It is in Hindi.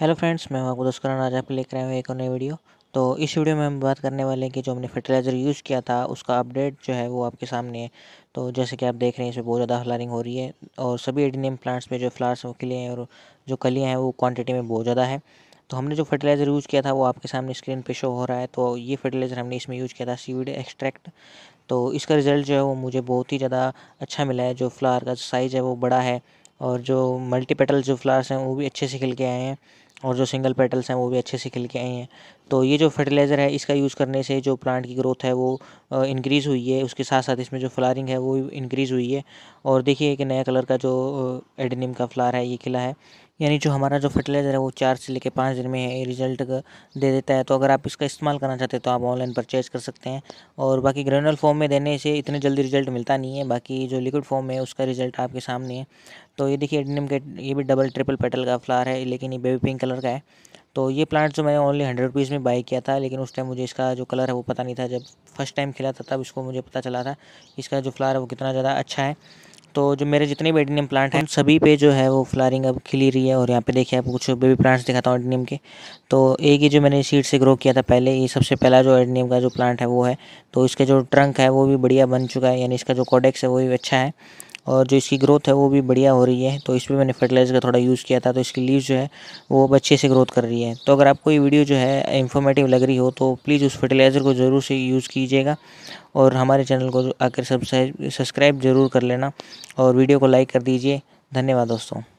हेलो फ्रेंड्स मैं आपको दोस्त करण आज आप लेकर आया हूँ एक और नई वीडियो तो इस वीडियो में हम बात करने वाले हैं कि जो हमने फर्टिलाइज़र यूज़ किया था उसका अपडेट जो है वो आपके सामने है तो जैसे कि आप देख रहे हैं इसमें बहुत ज़्यादा फ्लारिंग हो रही है और सभी एडीनियम प्लांट्स में जो फ्लार्स वो खिले हैं और जो कलियाँ हैं वो क्वान्टिटी में बहुत ज़्यादा है तो हमने जो फर्टिलाइज़र यूज़ किया था वो आपके सामने स्क्रीन पे शो हो रहा है तो ये फर्टिलाइज़र हमने इसमें यूज़ किया था सीवीड एक्सट्रैक्ट तो इसका रिज़ल्ट जो है वो मुझे बहुत ही ज़्यादा अच्छा मिला है जो फ्लावर का साइज़ है वो बड़ा है और जो मल्टीपेटल जो फ्लावर्स हैं वो भी अच्छे से खिल के आए हैं और जो सिंगल पेटल्स हैं वो भी अच्छे से खिल के आई हैं तो ये जो फर्टिलाइज़र है इसका यूज़ करने से जो प्लांट की ग्रोथ है वो इंक्रीज़ हुई है उसके साथ साथ इसमें जो फ्लारिंग है वो इंक्रीज़ हुई है और देखिए एक नया कलर का जो एडनिम का फ्लार है ये खिला है यानी जो हमारा जो फर्टिलाइज़र है वो चार से लेकर पाँच दिन में है रिजल्ट दे देता है तो अगर आप इसका इस्तेमाल करना चाहते हैं तो आप ऑनलाइन परचेज़ कर सकते हैं और बाकी ग्रेनुअल फॉर्म में देने से इतने जल्दी रिजल्ट मिलता नहीं है बाकी जो लिक्विड फॉर्म है उसका रिजल्ट आपके सामने है तो ये देखिए एडनिम के ये भी डबल ट्रिपल पेटल का फ्लार है लेकिन ये बेबी पिंक कलर का है तो ये प्लांट जो मैंने ओनली हंड्रेड रुपीज़ में बाई किया था लेकिन उस टाइम मुझे इसका जो कलर है वो पता नहीं था जब फर्स्ट टाइम खिला था तब इसको मुझे पता चला था इसका जो फ्लावर है वो कितना ज़्यादा अच्छा है तो जो मेरे जितने भी एडीनियम प्लांट हैं सभी पे जो है वो फ्लारिंग अब खिली रही है और यहाँ पे देखिए आप कुछ बेबी प्लांट्स दिखाता हूँ एडिनियम के तो एक ही जो मैंने सीड से ग्रो किया था पहले ये सबसे पहला जो एडिनियम का जो प्लांट है वो है तो इसके जो ट्रंक है वो भी बढ़िया बन चुका है यानी इसका जो कॉडेक्स है वो भी अच्छा है और जो इसकी ग्रोथ है वो भी बढ़िया हो रही है तो इस पर मैंने फर्टिलाइज़र का थोड़ा यूज़ किया था तो इसकी लीव जो है वो अच्छे से ग्रोथ कर रही है तो अगर आपको ये वीडियो जो है इन्फॉर्मेटिव लग रही हो तो प्लीज़ उस फर्टिलाइज़र को ज़रूर से यूज़ कीजिएगा और हमारे चैनल को आकर सब्सक्राइब ज़रूर कर लेना और वीडियो को लाइक कर दीजिए धन्यवाद दोस्तों